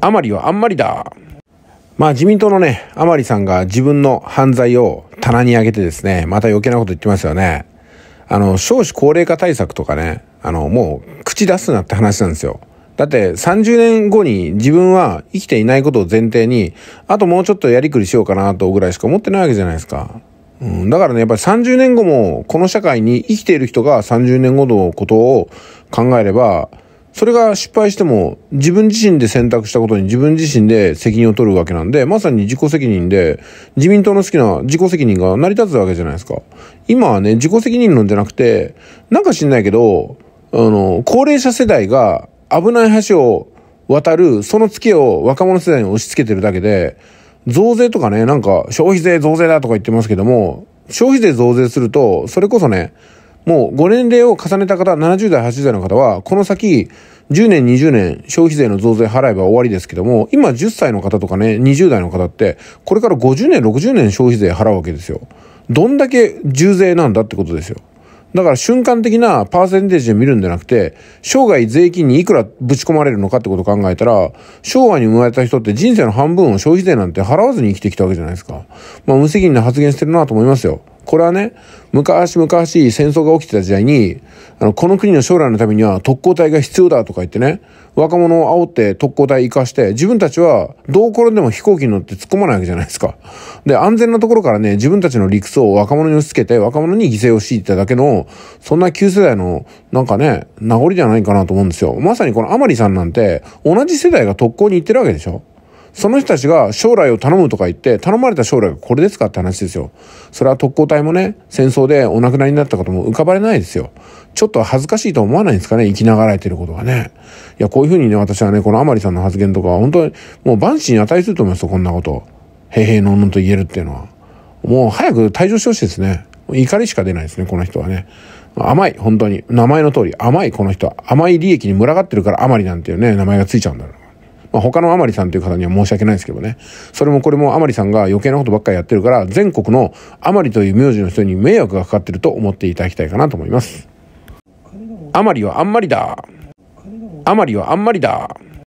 甘利はあんまりだ。まあ自民党のね、甘利さんが自分の犯罪を棚に上げてですね、また余計なこと言ってますよね。あの、少子高齢化対策とかね、あの、もう口出すなって話なんですよ。だって30年後に自分は生きていないことを前提に、あともうちょっとやりくりしようかなとぐらいしか思ってないわけじゃないですか。うん、だからね、やっぱり30年後もこの社会に生きている人が30年後のことを考えれば、それが失敗しても自分自身で選択したことに自分自身で責任を取るわけなんで、まさに自己責任で、自民党の好きな自己責任が成り立つわけじゃないですか。今はね、自己責任論じゃなくて、なんか知んないけど、あの、高齢者世代が危ない橋を渡る、そのツケを若者世代に押し付けてるだけで、増税とかね、なんか消費税増税だとか言ってますけども、消費税増税すると、それこそね、もうご年齢を重ねた方、70代、80代の方は、この先、10年、20年、消費税の増税払えば終わりですけども、今10歳の方とかね、20代の方って、これから50年、60年消費税払うわけですよ。どんだけ重税なんだってことですよ。だから瞬間的なパーセンテージで見るんじゃなくて、生涯税金にいくらぶち込まれるのかってことを考えたら、昭和に生まれた人って人生の半分を消費税なんて払わずに生きてきたわけじゃないですか。まあ無責任な発言してるなと思いますよ。これはね、昔々戦争が起きてた時代に、あの、この国の将来のためには特攻隊が必要だとか言ってね、若者を煽って特攻隊生かして、自分たちはどう転んでも飛行機に乗って突っ込まないわけじゃないですか。で、安全なところからね、自分たちの理屈を若者に押し付けて、若者に犠牲を強いてただけの、そんな旧世代の、なんかね、名残じゃないかなと思うんですよ。まさにこの甘利さんなんて、同じ世代が特攻に行ってるわけでしょ。その人たちが将来を頼むとか言って、頼まれた将来がこれですかって話ですよ。それは特攻隊もね、戦争でお亡くなりになったことも浮かばれないですよ。ちょっと恥ずかしいと思わないんですかね、生きながらえてることがね。いや、こういうふうにね、私はね、この甘利さんの発言とか本当にもう万死に値すると思いますよ、こんなこと。平々のんのんと言えるっていうのは。もう早く退場してほしいですね。怒りしか出ないですね、この人はね。甘い、本当に。名前の通り、甘い、この人は。甘い利益に群がってるから、甘利なんていうね、名前がついちゃうんだろう。まあ、他の甘利さんという方には申し訳ないですけどね。それもこれも甘利さんが余計なことばっかりやってるから、全国の甘利という名字の人に迷惑がかかってると思っていただきたいかなと思います。甘利はあんまりだ。甘利はあんまりだ。